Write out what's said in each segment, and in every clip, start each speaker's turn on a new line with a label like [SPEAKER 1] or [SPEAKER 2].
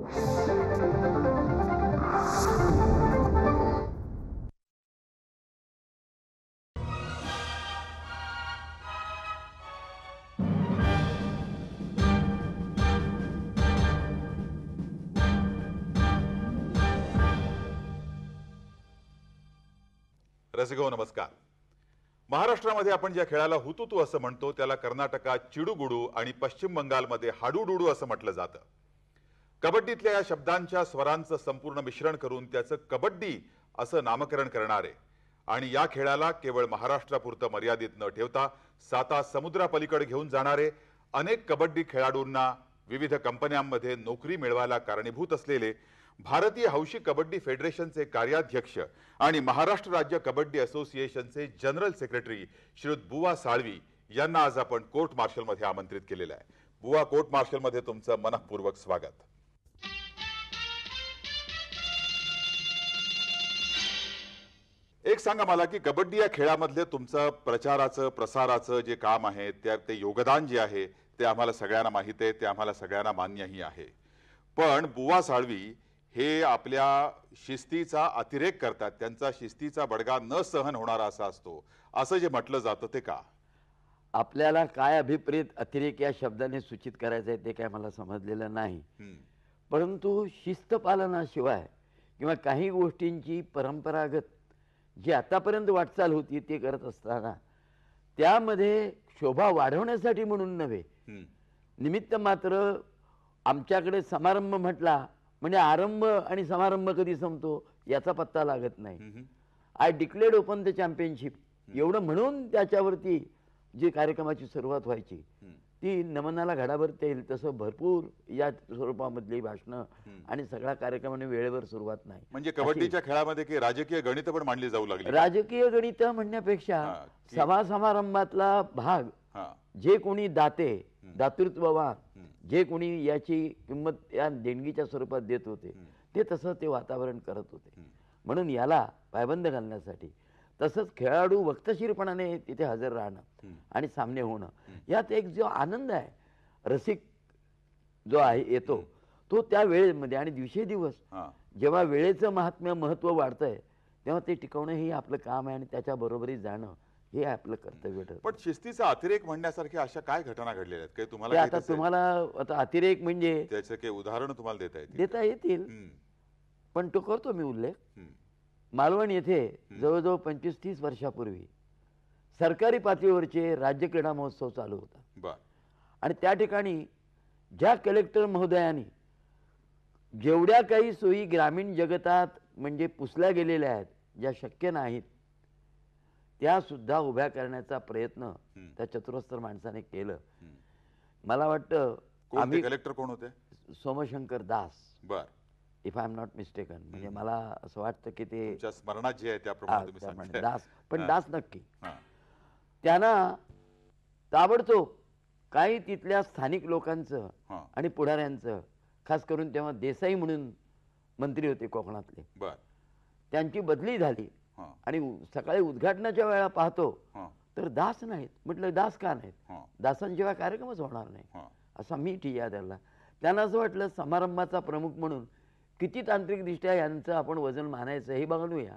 [SPEAKER 1] रसिको
[SPEAKER 2] नमस्कार महाराष्ट्रामध्ये आपण ज्या खेळाला हुतुतू असं म्हणतो त्याला कर्नाटकात चिडूगुडू आणि पश्चिम बंगालमध्ये हाडूडुडू असं म्हटलं जातं कबड्डीतल्या या शब्दांच्या स्वरांचं संपूर्ण मिश्रण करून त्याचं कबड्डी असं नामकरण करणारे आणि या खेळाला केवळ महाराष्ट्रापुरतं मर्यादित न ठेवता साता समुद्रापलीकडे घेऊन जाणारे अनेक कबड्डी खेळाडूंना विविध कंपन्यांमध्ये नोकरी मिळवायला कारणीभूत असलेले भारतीय हौशी कबड्डी फेडरेशनचे कार्याध्यक्ष आणि महाराष्ट्र राज्य कबड्डी असोसिएशनचे जनरल सेक्रेटरी श्रीयुत बुवा साळवी यांना आज आपण कोर्ट मार्शलमध्ये आमंत्रित केलेलं आहे बुवा कोर्ट मार्शलमध्ये तुमचं मनपूर्वक स्वागत एक सांगा मला की कबड्डी या खेळामधले तुमचं प्रचाराचं प्रसाराचं जे काम आहे त्या ते योगदान जे आहे ते आम्हाला सगळ्यांना माहीत आहे ते आम्हाला सगळ्यांना मान्यही आहे पण बुवा साळवी हे आपल्या शिस्तीचा अतिरेक करतात त्यांचा शिस्तीचा बडगा न सहन होणारा असा असतो असं जे म्हटलं जातं ते का आपल्याला
[SPEAKER 3] काय अभिप्रेत अतिरेक या शब्दाने सूचित करायचं आहे ते काय मला समजलेलं नाही परंतु शिस्त पालनाशिवाय किंवा काही गोष्टींची परंपरागत जी आतापर्यंत वाटचाल होती ते करत असताना त्यामध्ये शोभा वाढवण्यासाठी म्हणून नव्हे निमित्त मात्र आमच्याकडे समारंभ म्हटला म्हणजे आरंभ आणि समारंभ कधी संपतो याचा पत्ता लागत नाही I declared open the championship एवढं म्हणून त्याच्यावरती जी कार्यक्रमाची सुरुवात व्हायची ती नमनाला घडाभर येईल तसं भरपूर या स्वरूपामधली भाषणं आणि सगळा आणि वेळेवर सुरुवात नाही म्हणजे कबड्डीच्या
[SPEAKER 2] खेळामध्ये की राजकीय गणित पण मांडली जाऊ लागली
[SPEAKER 3] राजकीय गणित म्हणण्यापेक्षा सभा समारंभातला भाग जे कोणी दाते दातृत्ववान जे कोणी याची किंमत या देणगीच्या स्वरूपात देत होते ते तसं ते वातावरण करत होते म्हणून याला पायबंद घालण्यासाठी तसंच खेळाडू वक्तशीरपणाने तिथे हजर राहणं आणि सामने होणं यात एक जो आनंद आहे रसिक जो आहे येतो तो त्या वेळेमध्ये आणि दिवस जेव्हा वेळेचं महात्म्य महत्व वाढतंय तेव्हा ते टिकवणं हे आपलं काम आहे आणि त्याच्या त्याच्याबरोबरी जाणं हे आपलं कर्तव्य
[SPEAKER 2] पण शिस्तीचा अतिरेक म्हणण्यासारख्या अशा काय घटना घडलेल्या आहेत तुम्हाला आता तुम्हाला
[SPEAKER 3] आता अतिरेक म्हणजे
[SPEAKER 2] त्याचं काही उदाहरण तुम्हाला देता येतील
[SPEAKER 3] देता येतील पण तो करतो मी उल्लेख मालवण येथे जवळजवळ पंचवीस तीस वर्षापूर्वी सरकारी पातळीवरचे राज्य क्रीडा महोत्सव चालू होता आणि त्या ठिकाणी ज्या कलेक्टर महोदयांनी जेवढ्या काही सोयी ग्रामीण जगतात म्हणजे पुसल्या गेलेल्या आहेत ज्या शक्य नाहीत त्या सुद्धा उभ्या करण्याचा प्रयत्न त्या चतुरस्तर माणसाने केलं मला वाटतं कलेक्टर कोण होते Somshankar Das but if I am not mistaken म्हणजे मला असं वाटतं की ते
[SPEAKER 2] स्मरणात जे आहे त्याप्रमाणे दास पण दास
[SPEAKER 3] नक्की त्यांना ताबडतो काही तिथल्या स्थानिक लोकांचं आणि पुढाऱ्यांचं खास करून तेव्हा देसाई म्हणून मंत्री होते कोकणातले त्यांची बदली झाली आणि सकाळी उद्घाटनाच्या वेळा पाहतो तर दास नाहीत म्हटलं दास का नाहीत दासांशिवाय कार्यक्रमच होणार नाही असा मी ठिया द्यायला त्यांना असं वाटलं समारंभाचा प्रमुख म्हणून किती तांत्रिकदृष्ट्या यांचं आपण वजन मानायचं हे बघूया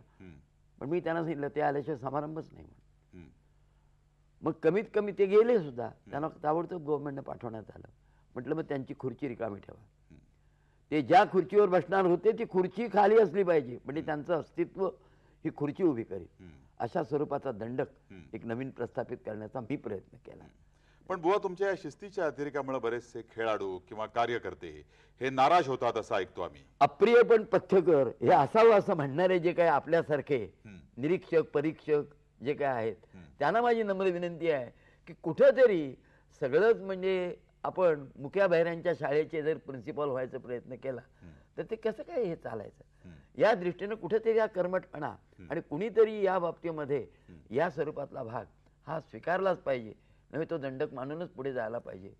[SPEAKER 3] पण मी त्यांना सांगितलं ते आल्याशिवाय समारंभच नाही म्हणून मग कमीत कमी ते गेले सुद्धा त्यांना ताबडतोब गव्हर्नमेंटने पाठवण्यात आलं म्हटलं मग त्यांची खुर्ची रिकामी ठेवा ते ज्या खुर्चीवर बसणार होते ती खुर्ची खाली असली पाहिजे म्हणजे त्यांचं अस्तित्व ही खुर्ची उभी करेल अशा स्वरूपाचा दंडक एक नवीन प्रस्थापित करण्याचा मी प्रयत्न केला
[SPEAKER 2] पण बुवा तुमच्या या शिस्तीच्या अतिरेकामुळे बरेचसे खेळाडू किंवा कार्यकर्ते हे नाराज होतात असं ऐकतो आम्ही
[SPEAKER 3] अप्रिय पण पथ्यकर हे असावं असं म्हणणारे जे काही आपल्यासारखे निरीक्षक परीक्षक जे काय आहेत त्यांना माझी नम्र विनंती आहे की कुठंतरी सगळंच म्हणजे आपण मुख्या बहिऱ्यांच्या शाळेचे जर प्रिन्सिपॉल व्हायचा प्रयत्न केला तर ते कसं काय हे चालायचं या दृष्टीनं कुठेतरी हा कर्मटपणा आणि कुणीतरी या बाबतीमध्ये या स्वरूपातला भाग हा स्वीकारलाच पाहिजे नव्हे तो दंडक
[SPEAKER 2] मानूनच पुढे जायला पाहिजे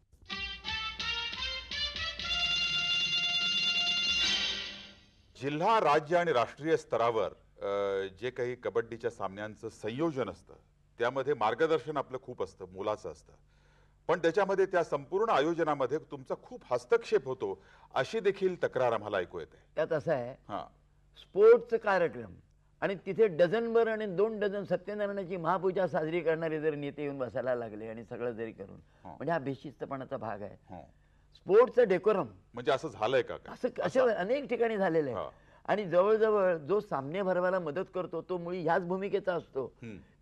[SPEAKER 2] जिल्हा राज्य आणि राष्ट्रीय स्तरावर जे काही कबड्डीच्या सामन्यांचं संयोजन असतं त्यामध्ये मार्गदर्शन आपलं खूप असतं मुलाचं असतं पण त्याच्यामध्ये त्या संपूर्ण आयोजनामध्ये तुमचा खूप हस्तक्षेप होतो अशी देखील तक्रार आम्हाला ऐकू येते त्यात असं आहे हा स्पोर्टचं कार्यक्रम
[SPEAKER 3] आणि तिथे डझनभर आणि दोन डझन सत्यनारायणाची महापूजा साजरी करणारे जर नेते येऊन बसायला लागले आणि सगळं जरी करून हो. म्हणजे हा बेशिस्तपणाचा भाग आहे हो. स्पोर्टचं डेकोरम
[SPEAKER 2] म्हणजे असं झालंय का
[SPEAKER 3] असं असं अनेक ठिकाणी झालेलं आहे आणि जवळजवळ जो सामने भरवायला मदत करतो तो मुळी ह्याच भूमिकेचा असतो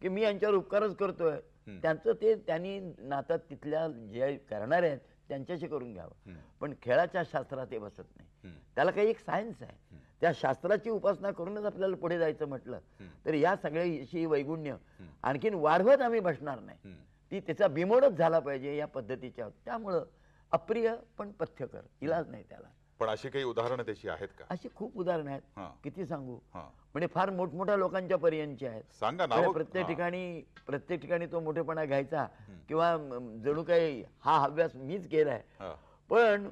[SPEAKER 3] की मी यांच्यावर उपकारच करतोय त्यांचं ते त्यांनी नातात तिथल्या जे करणार आहेत त्यांच्याशी करून घ्यावं पण खेळाच्या शास्त्रात ते बसत नाही त्याला काही एक सायन्स आहे त्या शास्त्राची उपासना करूनच आपल्याला पुढे जायचं म्हटलं तर या सगळ्याशी वैगुण्य आणखीन वाढवत आम्ही बसणार नाही ती त्याचा बिमोडच झाला पाहिजे या पद्धतीच्या त्यामुळं अप्रिय पण पथ्यकर इलाज नाही त्याला
[SPEAKER 2] पण अशी काही उदाहरणं त्याची आहेत का
[SPEAKER 3] अशी खूप उदाहरणं आहेत किती सांगू म्हणजे फार मोठमोठ्या लोकांच्या पर्यंतची आहेत सांगा ना म्हणजे हो. प्रत्येक ठिकाणी प्रत्येक ठिकाणी तो मोठेपणा घ्यायचा किंवा जणू काही हा हव्यास मीच केलाय पण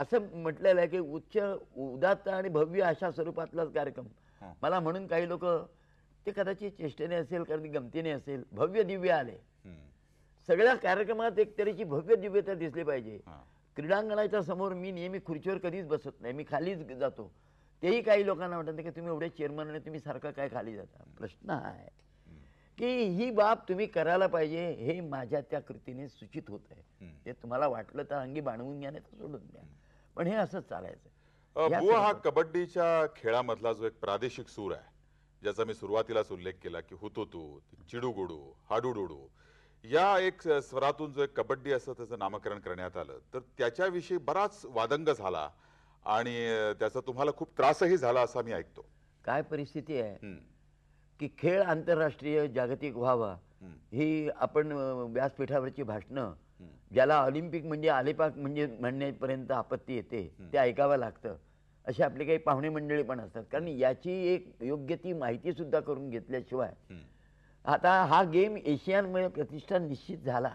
[SPEAKER 3] असं म्हटलेलं आहे की उच्च उदात्त आणि भव्य अशा स्वरूपातलाच कार्यक्रम मला म्हणून काही लोक ते कदाचित चेष्टेने असेल कधी गमतीने असेल भव्य दिव्य आले सगळ्या कार्यक्रमात एक तऱ्हेची भव्य दिव्यता दिसली पाहिजे क्रीडांगणाच्या समोर मी नेहमी खुर्चीवर कधीच बसत नाही मी खालीच जातो तेही काही लोकांना वाटत की तुम्ही एवढे आणि तुम्ही सारखं काय खाली जाता प्रश्न आहे की ही बाब तुम्ही करायला पाहिजे हे माझ्या त्या कृतीने सूचित होत आहे ते तुम्हाला वाटलं तर अंगी बाणवून घ्या नाही तर सोडून द्या पण हे असंच चालायचं
[SPEAKER 2] बुवा हा कबड्डीच्या खेळामधला जो एक प्रादेशिक सूर आहे ज्याचा मी सुरुवातीला उल्लेख केला की हुतोतू चिडूगुडू हाडूडुडू या एक स्वरातून जो एक कबड्डी असं त्याचं नामकरण करण्यात आलं तर त्याच्याविषयी बराच वादंग झाला आणि त्याचा तुम्हाला खूप त्रासही झाला असा मी ऐकतो
[SPEAKER 3] काय परिस्थिती आहे की खेळ आंतरराष्ट्रीय जागतिक व्हावा ही आपण व्यासपीठावरची भाषणं ज्याला ऑलिम्पिक म्हणजे आलेपाक म्हणजे म्हणण्यापर्यंत आपत्ती येते ते ऐकावं लागतं असे आपले काही पाहुणे मंडळी पण असतात कारण याची एक योग्य ती माहिती सुद्धा करून घेतल्याशिवाय आता हा गेम मुळे प्रतिष्ठा निश्चित झाला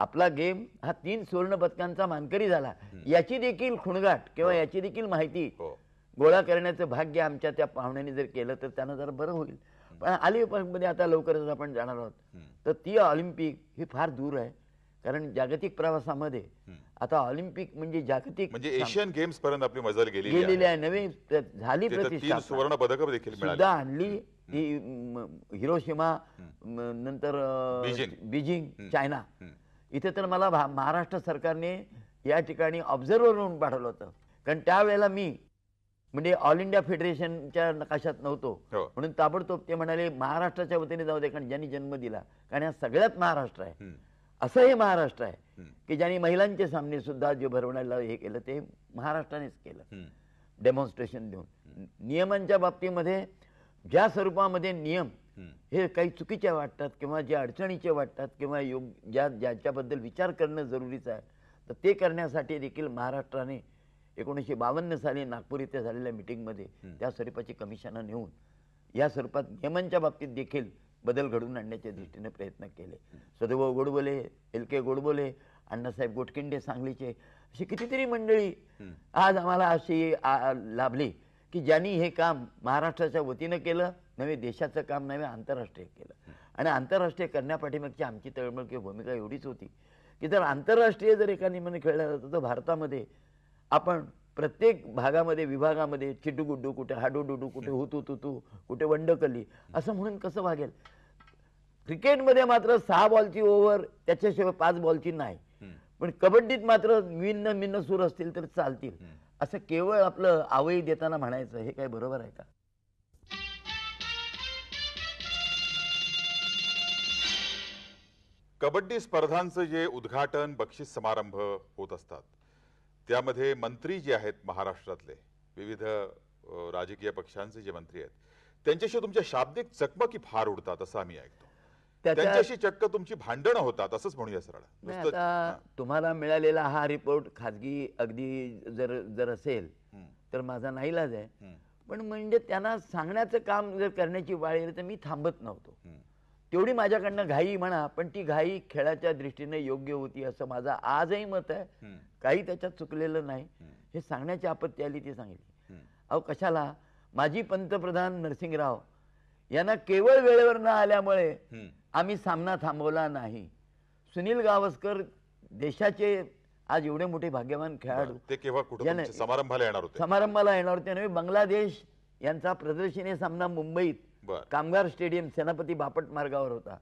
[SPEAKER 3] आपला गेम हा तीन सुवर्ण पदकांचा मानकरी झाला याची देखील खुणगाट किंवा हो. याची देखील माहिती हो. गोळा करण्याचं भाग्य आमच्या त्या पाहुण्याने जर केलं तर त्यांना जर बरं होईल पण आली मध्ये म्हणजे आता लवकरच आपण जाणार आहोत तर ती ऑलिम्पिक ही फार दूर आहे कारण जागतिक प्रवासामध्ये आता ऑलिम्पिक म्हणजे जागतिक म्हणजे एशियन
[SPEAKER 2] गेम्स पर्यंत आपली मजल गेली गेलेली आहे
[SPEAKER 3] नवीन झाली प्रतिष्ठा सुवर्ण
[SPEAKER 2] पदक देखील सुद्धा
[SPEAKER 3] आणली ती हिरोशिमा नंतर बीजिंग चायना इथे तर मला महाराष्ट्र सरकारने या ठिकाणी ऑब्झर्वर म्हणून पाठवलं होतं कारण त्यावेळेला मी म्हणजे ऑल इंडिया फेडरेशनच्या नकाशात नव्हतो हो. म्हणून ताबडतोब ते म्हणाले महाराष्ट्राच्या वतीने जाऊ दे कारण ज्यांनी जन्म दिला कारण हा सगळ्यात महाराष्ट्र आहे असं हे महाराष्ट्र आहे की ज्यांनी महिलांचे सामने सुद्धा जे भरवण्याला हे केलं ते महाराष्ट्रानेच केलं डेमॉन्स्ट्रेशन देऊन नियमांच्या बाबतीमध्ये ज्या स्वरूपामध्ये नियम हे काही चुकीचे वाटतात किंवा जे अडचणीचे वाटतात किंवा योग ज्या ज्याच्याबद्दल विचार करणं जरुरीचं आहे तर ते करण्यासाठी देखील महाराष्ट्राने एकोणीसशे बावन्न साली नागपूर इथे झालेल्या मिटिंगमध्ये त्या स्वरूपाची कमिशनं नेऊन या स्वरूपात नियमांच्या बाबतीत देखील बदल घडवून आणण्याच्या दृष्टीने प्रयत्न केले सदैव गोडबोले एल के गोडबोले अण्णासाहेब गोटखिंडे सांगलीचे अशी कितीतरी मंडळी आज आम्हाला अशी लाभली की ज्यांनी हे काम महाराष्ट्राच्या वतीनं केलं नवे देशाचं काम नव्हे आंतरराष्ट्रीय केलं आणि आंतरराष्ट्रीय करण्यापाठीमागची आमची तळमळ किंवा भूमिका एवढीच होती की जर आंतरराष्ट्रीय जर एका निमाने खेळला जातं तर भारतामध्ये आपण प्रत्येक भागामध्ये विभागामध्ये चिड्डू गुड्डू कुठे हाडू डुडू कुठे हुतू तुतू कुठे वंडकली असं म्हणून कसं वागेल क्रिकेटमध्ये मात्र सहा बॉलची ओव्हर त्याच्याशिवाय पाच बॉलची नाही पण कबड्डीत मात्र मिन्न मिन्न सूर असतील तर चालतील असं केवळ आपलं आवई देताना म्हणायचं हे काय बरोबर आहे का
[SPEAKER 2] कबड्डी स्पर्धांचं जे उद्घाटन बक्षीस समारंभ होत असतात त्यामध्ये मंत्री जे आहेत महाराष्ट्रातले विविध राजकीय पक्षांचे जे मंत्री आहेत त्यांच्याशी तुमच्या शाब्दिक चकमकी फार उडतात असं आम्ही ऐकतो त्यांच्याशी चक्क तुमची भांडणं होतात असंच म्हणूया सरळ आता तुम्हाला मिळालेला हा रिपोर्ट खाजगी अगदी जर जर असेल
[SPEAKER 3] तर माझा नाहीलाज आहे पण म्हणजे त्यांना सांगण्याचं काम जर करण्याची वाळ येईल तर मी थांबत नव्हतो तेवढी माझ्याकडनं घाई म्हणा पण ती घाई खेळाच्या दृष्टीने योग्य होती असं माझं आजही मत आहे काही त्याच्यात चुकलेलं नाही हे सांगण्याची आपत्ती आली ती सांगितली अहो कशाला माजी पंतप्रधान नरसिंगराव यांना केवळ वेळेवर न आल्यामुळे आम्ही सामना थांबवला नाही सुनील गावस्कर देशाचे आज एवढे मोठे भाग्यवान खेळाडू
[SPEAKER 2] ते केव्हा कुठे समारंभाला येणार होते
[SPEAKER 3] समारंभाला येणार होते आणि बांगलादेश यांचा प्रदर्शनी सामना मुंबईत कामगार स्टेडियम सेनापती बापट मार्गावर होता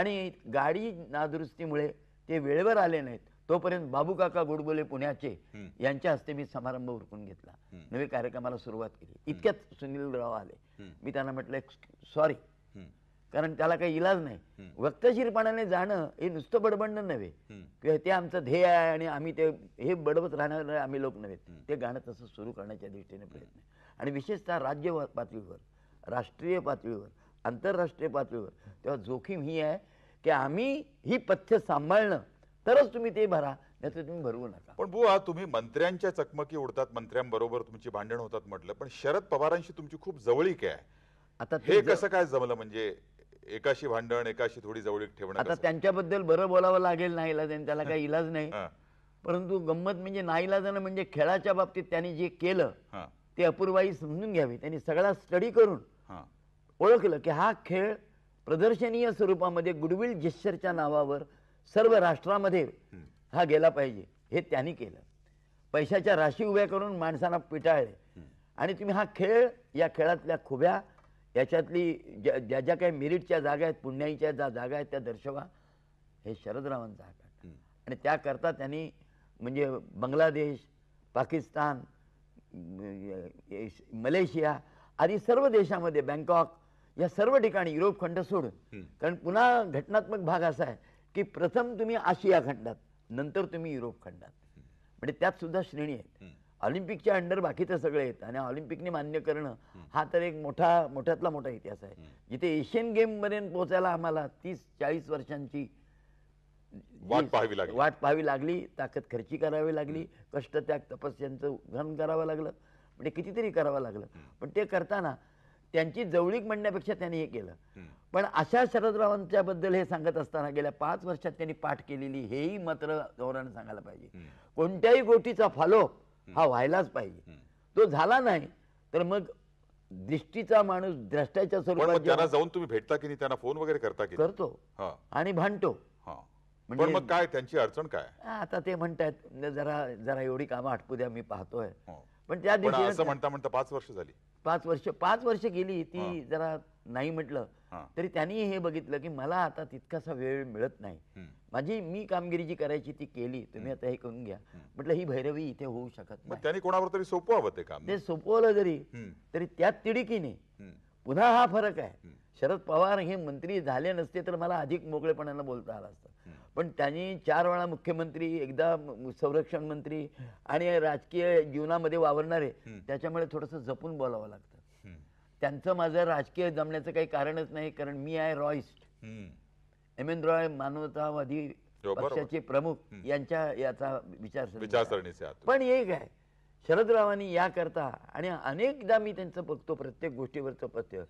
[SPEAKER 3] आणि गाडी नादुरुस्तीमुळे ते वेळेवर आले नाहीत तोपर्यंत बाबू काका गोडबोले पुण्याचे यांच्या हस्ते मी समारंभ उरकून घेतला नवे कार्यक्रमाला सुरुवात केली इतक्यात सुनील राव आले मी त्यांना म्हटलं सॉरी कारण त्याला काही इलाज नाही वक्तशीरपणाने जाणं हे नुसतं बडबडणं
[SPEAKER 1] नव्हे
[SPEAKER 3] ते आमचं ध्येय आहे आणि आम्ही ते हे बडबत राहणार आम्ही लोक नव्हे ते गाणं तसं सुरू करण्याच्या दृष्टीने प्रयत्न आणि विशेषतः राज्य पातळीवर राष्ट्रीय पातळीवर आंतरराष्ट्रीय पातळीवर तेव्हा जोखीम ही आहे की आम्ही ही पथ्य सांभाळणं तरच तुम्ही ते भरा नाही तुम्ही भरवू नका
[SPEAKER 2] पण बुवा तुम्ही मंत्र्यांच्या चकमकी उडतात मंत्र्यांबरोबर तुमची भांडण होतात म्हटलं पण शरद पवारांशी तुमची खूप जवळीक आहे आता हे कसं काय जमलं म्हणजे एकाशी भांडण एकाशी थोडी जवळीक ठेवणं आता
[SPEAKER 3] त्यांच्याबद्दल बरं बोलावं लागेल नाहीला त्याला काही इलाज नाही परंतु गंमत म्हणजे नाईलाजानं म्हणजे खेळाच्या बाबतीत त्यांनी जे केलं ते अपूर्वाई समजून घ्यावी त्यांनी सगळा स्टडी करून ओळखलं की हा खेळ प्रदर्शनीय स्वरूपामध्ये गुडविल जेश्चरच्या नावावर सर्व राष्ट्रामध्ये हा गेला पाहिजे हे त्यांनी केलं पैशाच्या राशी उभ्या करून माणसांना पिटाळले आणि तुम्ही हा खेळ या खेळातल्या खुब्या याच्यातली ज्या ज्या ज्या काही मिरिटच्या जागा आहेत पुण्याईच्या ज्या जागा आहेत त्या दर्शवा हे शरदरावांचा हक्क आणि त्याकरता त्यांनी म्हणजे बांगलादेश पाकिस्तान मलेशिया आदी सर्व देशामध्ये बँकॉक या सर्व ठिकाणी युरोप खंड सोडून कारण पुन्हा घटनात्मक भाग असा आहे की प्रथम तुम्ही आशिया खंडात नंतर तुम्ही युरोप खंडात म्हणजे त्यात सुद्धा श्रेणी आहेत ऑलिम्पिकच्या अंडर बाकीचे सगळे आहेत आणि ऑलिम्पिकने मान्य करणं हा तर एक मोठा मोठ्यातला मोठा इतिहास आहे जिथे एशियन मध्ये पोहोचायला आम्हाला तीस चाळीस वर्षांची
[SPEAKER 2] वाट पाहावी लागली
[SPEAKER 3] वाट पाहावी लागली ताकद खर्ची करावी लागली कष्ट त्याग तपस्यांचं घन करावं लागलं म्हणजे कितीतरी करावं लागलं पण ते करताना त्यांची जवळीक म्हणण्यापेक्षा त्यांनी हे केलं पण अशा शरदरावांच्या बद्दल हे सांगत असताना गेल्या पाच वर्षात त्यांनी पाठ केलेली हेही मात्र गौरवानं सांगायला पाहिजे कोणत्याही गोष्टीचा फॉलोअप हा व्हायलाच पाहिजे तो झाला नाही तर मग दृष्टीचा माणूस द्रष्ट्याच्या स्वरूपात
[SPEAKER 2] जाऊन तुम्ही भेटता की नाही त्यांना फोन वगैरे करता की करतो आणि भांडतो म्हणजे पण मग काय त्यांची अडचण काय
[SPEAKER 3] आता ते म्हणतात जरा जरा एवढी कामं आटपू द्या मी पाहतोय हो. पण त्या दिवशी असं म्हणता
[SPEAKER 2] म्हणता पाच वर्ष झाली
[SPEAKER 3] पाच वर्ष पाच वर्ष गेली ती जरा नाही म्हटलं तरी त्यांनी हे बघितलं की मला आता तितकासा वेळ मिळत नाही माझी मी कामगिरी जी करायची ती केली तुम्ही आता हे करून घ्या म्हटलं ही भैरवी इथे होऊ शकत नाही
[SPEAKER 2] त्यांनी कोणावर तरी सोपवावं ते काम
[SPEAKER 3] सोपवलं जरी तरी त्यात तिडकीने पुन्हा हा फरक आहे शरद पवार हे मंत्री झाले नसते तर मला अधिक मोकळेपणाला बोलता आला असतं पण त्यांनी चार वेळा मुख्यमंत्री एकदा संरक्षण मंत्री आणि राजकीय जीवनामध्ये वावरणारे त्याच्यामुळे थोडस जपून बोलावं
[SPEAKER 1] लागतं
[SPEAKER 3] त्यांचं माझं राजकीय जमण्याचं काही कारणच नाही कारण मी आहे रॉयस्ट एम एन रॉय मानवतावादी हो, पक्षाचे प्रमुख यांच्या याचा
[SPEAKER 2] विचार
[SPEAKER 3] पण एक आहे शरदरावांनी करता आणि अनेकदा मी त्यांचं बघतो प्रत्येक गोष्टीवरच पथ्य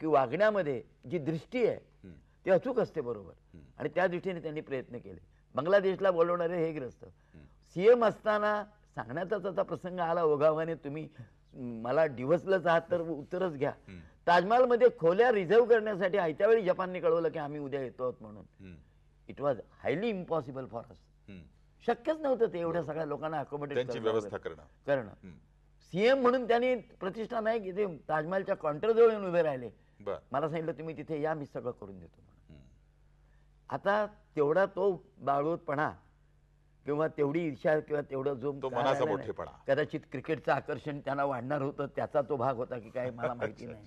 [SPEAKER 3] की वागण्यामध्ये जी दृष्टी आहे ते अचूक असते बरोबर आणि त्या दृष्टीने त्यांनी प्रयत्न केले बांगलादेशला बोलवणारे हे ग्रस्त सीएम असताना सांगण्याचाच आता प्रसंग आला ओघावाने तुम्ही मला डिव्हर्सलाच आहात तर उत्तरच घ्या मध्ये खोल्या रिझर्व्ह करण्यासाठी आयत्या वेळी जपानने कळवलं की आम्ही उद्या येतो आहोत म्हणून it was highly impossible for us शक्यच नव्हतं ते एवढ्या सगळ्या लोकांना अकोमोडेट व्यवस्था
[SPEAKER 2] करणं
[SPEAKER 3] सीएम म्हणून त्यांनी प्रतिष्ठान आहे की ते ताजमहलच्या काउंटर जवळ येऊन उभे राहिले मला सांगितलं तुम्ही तिथे या मी सगळं करून देतो आता तेवढा तो पणा किंवा तेवढी ईर्षा किंवा तेवढं जो तो कदाचित क्रिकेटचं आकर्षण त्यांना वाढणार होतं त्याचा तो भाग होता की काय मला माहिती नाही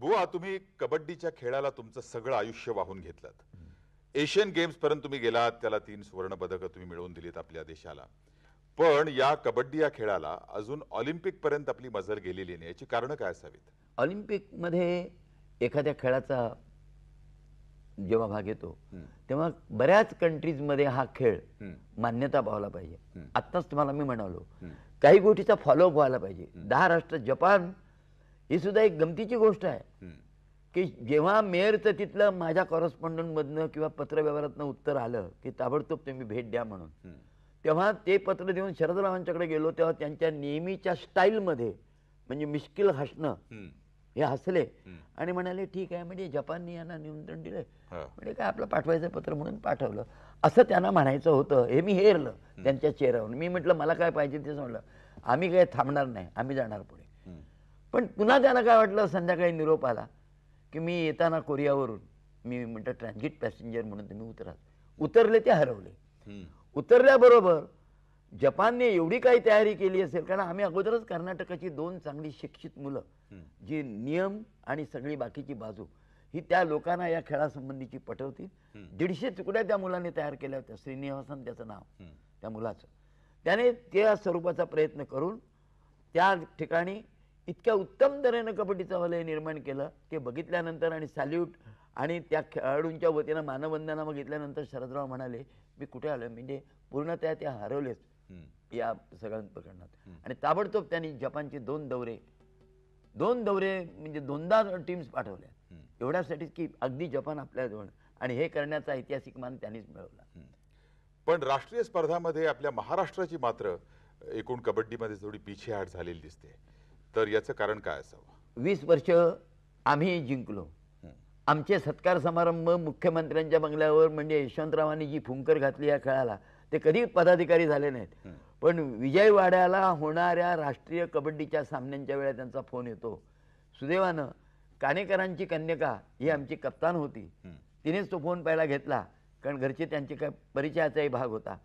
[SPEAKER 2] बुवा तुम्ही कबड्डीच्या खेळाला तुमचं सगळं आयुष्य वाहून घेतलं एशियन गेम्स पर्यंत तुम्ही गेलात त्याला तीन सुवर्ण पदकं तुम्ही मिळवून दिलीत आपल्या देशाला पण या कबड्डी या खेळाला अजून पर्यंत आपली मजर गेलेली नाही याची कारण काय असावीत
[SPEAKER 3] ऑलिम्पिकमध्ये एखाद्या खेळाचा जेव्हा भाग येतो तेव्हा बऱ्याच कंट्रीज मध्ये हा खेळ मान्यता पावला पाहिजे आताच तुम्हाला मी म्हणालो काही गोष्टीचा फॉलोअप व्हायला पाहिजे दहा राष्ट्र जपान ही सुद्धा एक गमतीची गोष्ट आहे की जेव्हा मेयरचं तिथलं माझ्या मधनं किंवा पत्रव्यवहारातनं उत्तर आलं की ताबडतोब तुम्ही भेट द्या म्हणून तेव्हा ते पत्र देऊन शरदरावांच्याकडे गेलो तेव्हा त्यांच्या नेहमीच्या स्टाईलमध्ये म्हणजे मिश्किल हसणं हे हसले आणि म्हणाले ठीक आहे म्हणजे जपाननी यांना निमंत्रण दिलंय म्हणजे काय आपलं पाठवायचं पत्र म्हणून पाठवलं असं त्यांना म्हणायचं होतं हे मी हेरलं त्यांच्या चेहऱ्यावर मी म्हटलं मला काय पाहिजे ते सांगलं आम्ही काय थांबणार नाही आम्ही जाणार पुढे पण पुन्हा त्यांना काय वाटलं संध्याकाळी निरोप आला की मी येताना कोरियावरून मी म्हटलं ट्रान्झिट पॅसेंजर म्हणून तुम्ही उतरा उतरले ते हरवले उतरल्याबरोबर जपानने एवढी काही तयारी केली असेल कारण आम्ही अगोदरच कर्नाटकाची दोन चांगली शिक्षित मुलं जी नियम आणि सगळी बाकीची बाजू ही त्या लोकांना या खेळासंबंधीची पटवतील दीडशे तुकड्या त्या मुलाने तयार केल्या होत्या श्रीनिवासन त्याचं नाव त्या मुलाचं त्याने त्या स्वरूपाचा प्रयत्न करून त्या ठिकाणी इतक्या उत्तम तऱ्हेनं कबड्डीचं वलय निर्माण केलं की बघितल्यानंतर आणि सॅल्यूट आणि त्या खेळाडूंच्या वतीनं मानवंदना बघितल्यानंतर शरदराव म्हणाले मी कुठे आलो म्हणजे पूर्णतया ते हरवलेच या सगळ्या प्रकरणात आणि ताबडतोब त्यांनी जपानचे दोन दौरे दोन दौरे म्हणजे दोनदा टीम्स पाठवल्या एवढ्यासाठी की अगदी जपान आपल्याजवळ आणि हे करण्याचा ऐतिहासिक मान त्यांनीच मिळवला
[SPEAKER 2] पण राष्ट्रीय स्पर्धामध्ये आपल्या महाराष्ट्राची मात्र एकूण कबड्डीमध्ये थोडी पिछेहाट झालेली दिसते तर याचं कारण काय असावं
[SPEAKER 3] वीस वर्ष आम्ही जिंकलो आमचे सत्कार समारंभ मुख्यमंत्र्यांच्या बंगल्यावर म्हणजे यशवंतरावांनी जी फुंकर घातली या खेळाला ते कधी पदाधिकारी झाले नाहीत पण विजयवाड्याला होणाऱ्या राष्ट्रीय कबड्डीच्या सामन्यांच्या वेळा त्यांचा फोन येतो सुदैवानं कानेकरांची कन्यका ही आमची कप्तान होती तिनेच तो फोन पहिला घेतला कारण घरचे त्यांचे काय परिचयाचाही भाग होता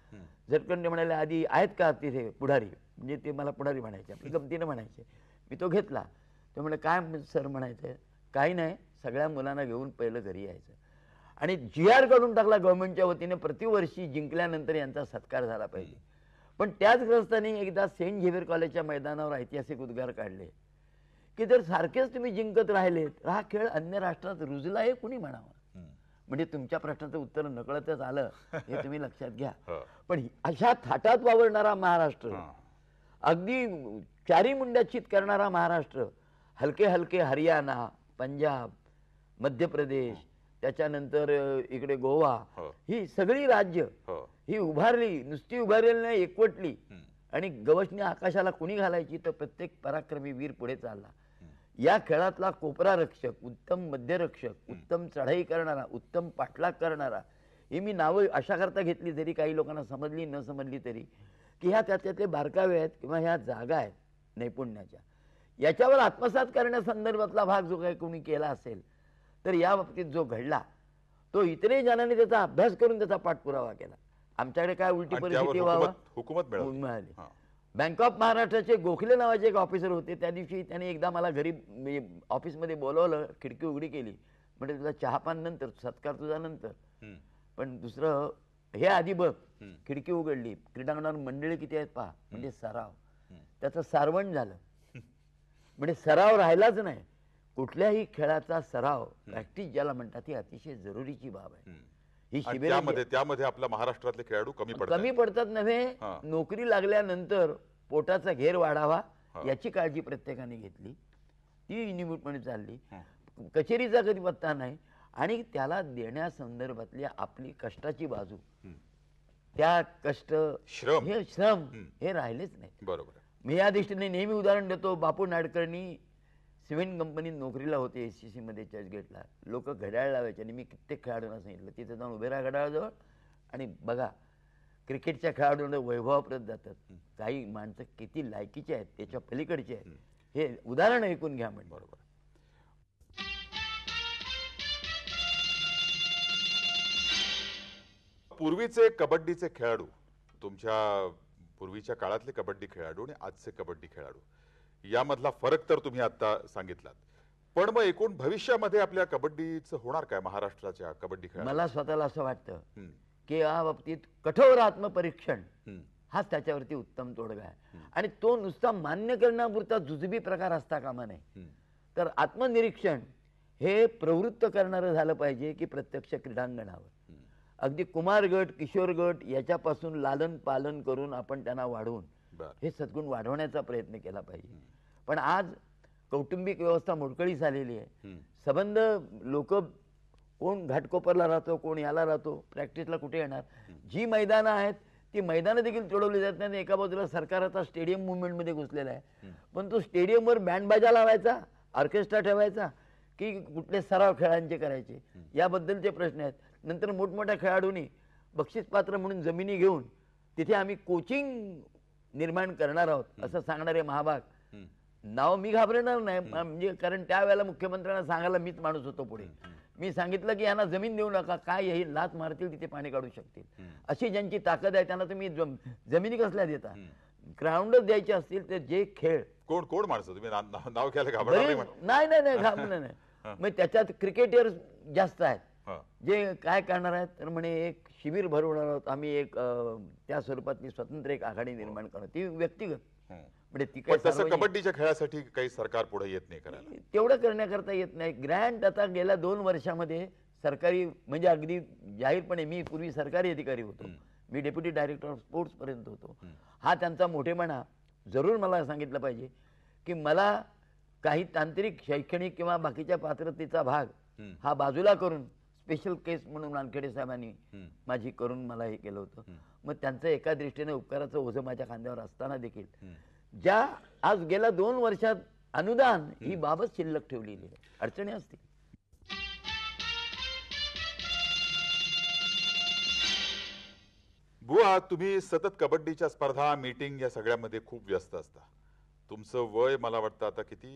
[SPEAKER 3] झटकन ते म्हणाले आधी आहेत का तिथे पुढारी म्हणजे ते मला पुढारी म्हणायचे आपली गमतीनं म्हणायचे मी तो घेतला ते म्हणाले काय सर म्हणायचं काही नाही सगळ्या मुलांना घेऊन पहिलं घरी यायचं आणि जी आर काढून टाकला गव्हर्नमेंटच्या वतीने प्रतिवर्षी जिंकल्यानंतर यांचा सत्कार झाला पाहिजे पण त्याच ग्रस्तांनी एकदा सेंट झेवियर कॉलेजच्या मैदानावर ऐतिहासिक उद्गार काढले की जर सारखेच तुम्ही जिंकत राहिलेत हा खेळ अन्य राष्ट्रात रुजला आहे कुणी म्हणावा म्हणजे तुमच्या प्रश्नाचं उत्तर नकळतच आलं हे तुम्ही लक्षात घ्या हो. पण अशा थाटात वावरणारा महाराष्ट्र अगदी चारी मुंड्याचित करणारा महाराष्ट्र हलके हलके हरियाणा पंजाब मध्य प्रदेश त्याच्यानंतर इकडे गोवा हो. ही सगळी राज्य हो. ही उभारली नुसती उभारलेली नाही एकवटली आणि गवसणी आकाशाला कुणी घालायची तर प्रत्येक पराक्रमी वीर पुढे चालला या खेळातला कोपरा रक्षक उत्तम मध्यरक्षक उत्तम चढाई करणारा उत्तम पाठलाग करणारा ही मी नावं अशाकरता घेतली जरी काही लोकांना समजली न समजली तरी की ह्या त्याच्यातले बारकावे आहेत किंवा ह्या जागा आहेत नैपुण्याच्या याच्यावर आत्मसात करण्यासंदर्भातला भाग जो काही कोणी केला असेल तर या बाबतीत जो घडला तो इतरही जणांनी त्याचा अभ्यास करून त्याचा पाठपुरावा केला आमच्याकडे काय उलटी परिस्थिती व्हावा हुकूमत मिळाली बँक ऑफ महाराष्ट्राचे गोखले नावाचे एक ऑफिसर होते त्या दिवशी त्याने एकदा मला घरी म्हणजे ऑफिसमध्ये बोलवलं खिडकी उघडी केली म्हणजे तुझा चहापान नंतर सत्कार तुझा नंतर पण दुसरं हे आधी बघ खिडकी उघडली क्रीडांगणावर मंडळी किती आहेत पहा म्हणजे सराव त्याचं सारवण झालं
[SPEAKER 2] म्हणजे
[SPEAKER 3] सराव राहिलाच नाही कुठल्याही खेळाचा सराव प्रॅक्टिस ज्याला म्हणतात ही अतिशय जरुरीची बाब आहे
[SPEAKER 2] ही शिबिर त्यामध्ये आपल्या महाराष्ट्रातले खेळाडू कमी पडतात कमी
[SPEAKER 3] पडतात नव्हे नोकरी लागल्यानंतर पोटाचा घेर वाढावा याची काळजी प्रत्येकाने घेतली ती निमूटपणे चालली कचेरीचा कधी पत्ता नाही आणि त्याला देण्यासंदर्भातली आपली कष्टाची बाजू त्या कष्ट श्रम हे श्रम हे राहिलेच नाही बरोबर मी या दृष्टीने नेहमी उदाहरण देतो बापू नाडकर्णी सिमेंट कंपनीत नोकरीला होते एस सी सीमध्ये चर्चगेटला लोक घड्याळ लावायचे आणि मी कित्येक खेळाडूंना सांगितलं तिथे जाऊन उभे राहा घड्याळाजवळ आणि बघा क्रिकेटच्या खेळाडूंना वैभवाप्रत जातात काही माणसं किती लायकीचे आहेत त्याच्या पलीकडचे
[SPEAKER 2] आहेत हे उदाहरण ऐकून घ्या म्हणजे बरोबर पूर्वीचे कबड्डीचे खेळाडू तुमच्या पूर्वीच्या काळातले कबड्डी खेळाडू आणि आजचे कबड्डी खेळाडू यामधला फरक तर तुम्ही आता सांगितलात पण मग एकूण भविष्यामध्ये आपल्या कबड्डीच होणार काय महाराष्ट्राच्या कबड्डी खेळ
[SPEAKER 3] मला स्वतःला असं वाटतं की या बाबतीत कठोर आत्मपरीक्षण हाच त्याच्यावरती उत्तम तोडगा आहे आणि तो नुसता मान्य करण्यापुरता जुजबी प्रकार असता कामा नये तर आत्मनिरीक्षण हे प्रवृत्त करणारं झालं पाहिजे की प्रत्यक्ष क्रीडांगणावर अगदी कुमार गट किशोर गट याच्यापासून लालन पालन करून आपण त्यांना वाढवून हे सद्गुण वाढवण्याचा प्रयत्न केला पाहिजे पण आज कौटुंबिक व्यवस्था मोडकळी झालेली आहे संबंध लोक कोण घाटकोपरला राहतो कोण याला राहतो प्रॅक्टिसला कुठे येणार जी मैदानं आहेत ती मैदानं देखील चढवली जात नाही एका बाजूला सरकार आता स्टेडियम मुवमेंटमध्ये घुसलेला आहे पण तो स्टेडियमवर बँडबाजा लावायचा ऑर्केस्ट्रा ठेवायचा की कुठले सराव खेळांचे करायचे याबद्दलचे प्रश्न आहेत नंतर मोठमोठ्या खेळाडूंनी बक्षीस पात्र म्हणून जमिनी घेऊन तिथे आम्ही कोचिंग निर्माण करणार आहोत असं सांगणारे महाभाग नाव मी घाबरणार नाही म्हणजे कारण त्यावेळेला मुख्यमंत्र्यांना सांगायला मीच माणूस होतो पुढे मी सांगितलं की यांना जमीन देऊ नका काय येईल लात मारतील तिथे पाणी काढू शकतील अशी ज्यांची ताकद आहे त्यांना तुम्ही जमिनी कसल्या देता ग्राउंडच द्यायचे असतील तर जे खेळ
[SPEAKER 2] कोण कोण माणसं तुम्ही नाव नाही
[SPEAKER 3] नाही नाही घाबरणार नाही मग त्याच्यात क्रिकेटर जास्त आहेत जे काय करणार आहेत तर म्हणे एक शिबिर भरवणार आहोत आम्ही एक त्या स्वरूपात स्वतंत्र एक आघाडी निर्माण करणार ती व्यक्तिगत म्हणजे कबड्डीच्या
[SPEAKER 2] खेळासाठी काही सरकार पुढे येत नाही करायला
[SPEAKER 3] तेवढं करण्याकरता येत नाही ग्रँट आता गेल्या दोन वर्षामध्ये सरकारी म्हणजे अगदी जाहीरपणे मी पूर्वी सरकारी अधिकारी होतो मी डेप्युटी डायरेक्टर ऑफ स्पोर्ट्स पर्यंत होतो हा त्यांचा मोठेपणा जरूर मला सांगितलं पाहिजे की मला काही तांत्रिक शैक्षणिक किंवा बाकीच्या पात्रतेचा भाग हा बाजूला करून स्पेशल केस म्हणून वानखेडे साहेबांनी माझी करून मला हे केलं होतं मग त्यांचं एका दृष्टीने उपकाराचं ओझं माझ्या खांद्यावर असताना देखील ज्या आज गेल्या दोन वर्षात अनुदान ही बाबत शिल्लक ठेवलेली आहे अडचणी असतील
[SPEAKER 2] बुवा तुम्ही सतत कबड्डीच्या स्पर्धा मीटिंग या सगळ्यामध्ये खूप व्यस्त असता तुमचं वय मला वाटतं आता किती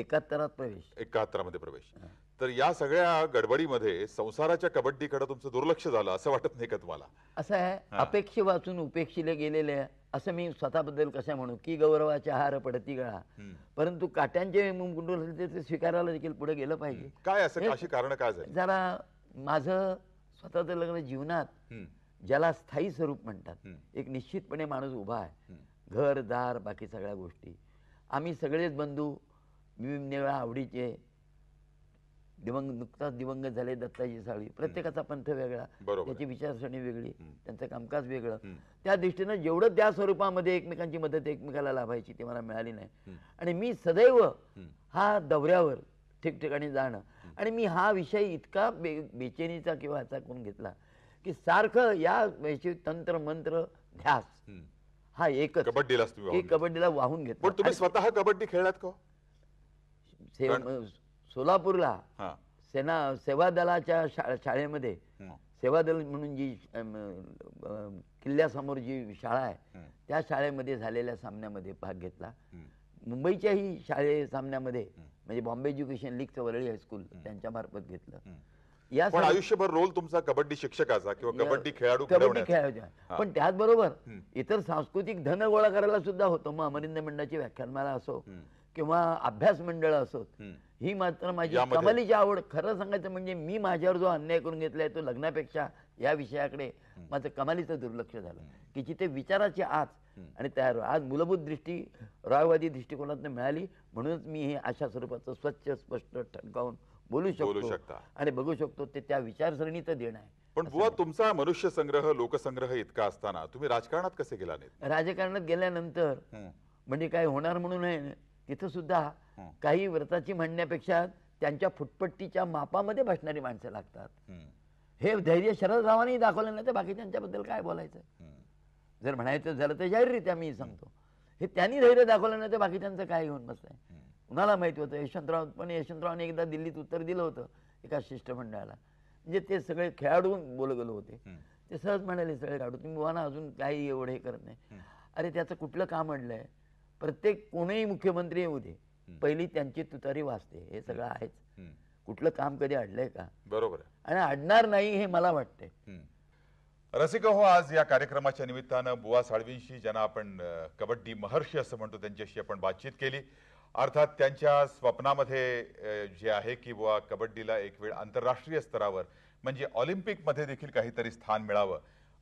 [SPEAKER 2] एकाहत्तरात प्रवेश एकाहत्तरामध्ये प्रवेश तर या सगळ्या गडबडीमध्ये संसाराच्या कबड्डीकडे तुमचं दुर्लक्ष झालं असं वाटत नाही का तुम्हाला
[SPEAKER 3] असं आहे अपेक्षे वाचून उपेक्षिले गेलेले असं मी स्वतःबद्दल कसं म्हणू की गौरवाच्या हार पडती गळा परंतु काट्यांचे ते स्वीकारायला देखील पुढे गेलं पाहिजे
[SPEAKER 2] काय असं अशी कारण काय
[SPEAKER 3] जरा माझं स्वतःचं लग्न जीवनात ज्याला स्थायी स्वरूप म्हणतात एक निश्चितपणे माणूस उभा आहे घरदार बाकी सगळ्या गोष्टी आम्ही सगळेच बंधू निवनिळ्या आवडीचे दिवंग नुकताच दिवंगत झाले दत्ताजी साळी प्रत्येकाचा पंथ वेगळा त्याची विचारसरणी वेगळी त्यांचं कामकाज वेगळं त्या दृष्टीनं जेवढं त्या स्वरूपामध्ये एकमेकांची मदत एकमेकाला लाभायची ती मला मिळाली नाही आणि मी सदैव हा दौऱ्यावर ठिकठिकाणी जाणं आणि मी हा विषय इतका बे बेचैनीचा किंवा ह्याचा कोण घेतला की सारखं या तंत्र मंत्र ध्यास हा एकच
[SPEAKER 2] कबड्डीला एक
[SPEAKER 3] कबड्डीला वाहून पण तुम्ही स्वतः कबड्डी खेळलात का हो? सोलापूरला सेना सेवा दलाच्या शाळेमध्ये सेवा दल म्हणून जी किल्ल्यासमोर जी शाळा आहे त्या शाळेमध्ये झालेल्या सामन्यामध्ये भाग घेतला मुंबईच्या मुंबईच्याही शाळे सामन्यामध्ये म्हणजे बॉम्बे एज्युकेशन लीगचं वरळी हायस्कूल त्यांच्यामार्फत घेतलं
[SPEAKER 2] आयुष्यभर रोल तुमचा कबड्डी शिक्षकाचा किंवा कबड्डी खेळाडू कबड्डी पण
[SPEAKER 3] त्याचबरोबर इतर सांस्कृतिक धन गोळा करायला सुद्धा होतो मग अमरिंद मंडळाची व्याख्यानमाला असो किंवा अभ्यास मंडळ असो ही मात्र माझी कमालीची आवड खरं सांगायचं म्हणजे मी माझ्यावर जो अन्याय करून घेतलाय तो लग्नापेक्षा या विषयाकडे माझं कमालीचं दुर्लक्ष झालं की जिथे विचाराची आज आणि तयार आज मूलभूत दृष्टी रॉयवादी दृष्टिकोनातून मिळाली म्हणूनच मी हे अशा स्वरूपाचं स्वच्छ स्पष्ट ठणकावून बोलू शकतो आणि बघू शकतो ते त्या विचारसरणीचं देणं आहे
[SPEAKER 2] पण बुवा तुमचा मनुष्य संग्रह लोकसंग्रह इतका असताना तुम्ही राजकारणात कसे गेला नाही
[SPEAKER 3] राजकारणात गेल्यानंतर म्हणजे काय होणार म्हणून आहे तिथं सुद्धा काही व्रताची म्हणण्यापेक्षा त्यांच्या फुटपट्टीच्या मापामध्ये बसणारी माणसं लागतात हे धैर्य शरदरावांनी दाखवलं नाही तर बाकी त्यांच्याबद्दल काय बोलायचं जर म्हणायचं झालं तर जाहीररित्या मी सांगतो हे त्यांनी धैर्य दाखवलं नाही तर बाकी त्यांचं काय होऊन बसत कुणाला माहिती होतं यशवंतराव पण यशवंतरावने एकदा दिल्लीत उत्तर दिलं होतं एका शिष्टमंडळाला म्हणजे ते सगळे खेळाडून गेलो होते ते सहज म्हणाले सगळे खेळाडू तुम्ही बुवाना अजून काही एवढं हे करत नाही अरे त्याचं कुठलं काम आहे प्रत्येक कोणीही मुख्यमंत्री येऊ दे पहिली त्यांची तुतारी वाचते हे सगळं आहेच कुठलं काम कधी अडलंय का बरोबर आणि अडणार नाही हे मला
[SPEAKER 2] वाटतंय रसिक हो आज या कार्यक्रमाच्या निमित्तानं बुवा साळवींशी ज्यांना आपण कबड्डी महर्षी असं म्हणतो त्यांच्याशी आपण बातचीत केली अर्थात त्यांच्या स्वप्नामध्ये जे आहे की बुवा कबड्डीला एक वेळ आंतरराष्ट्रीय स्तरावर म्हणजे ऑलिम्पिकमध्ये देखील काहीतरी स्थान मिळावं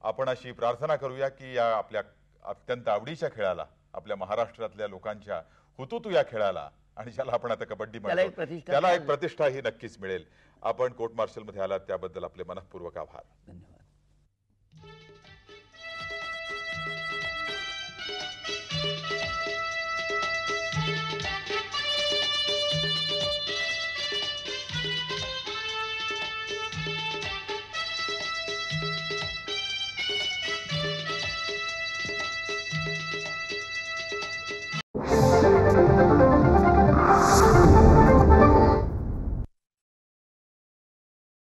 [SPEAKER 2] आपण अशी प्रार्थना करूया की या आपल्या अत्यंत आवडीच्या खेळाला आपल्या महाराष्ट्रातल्या लोकांच्या हुतुतू या खेळाला आणि ज्याला आपण आता कबड्डी म्हणतो त्याला एक प्रतिष्ठा ही नक्कीच मिळेल आपण कोर्ट मार्शलमध्ये आलात त्याबद्दल आपले मनपूर्वक आभार धन्यवाद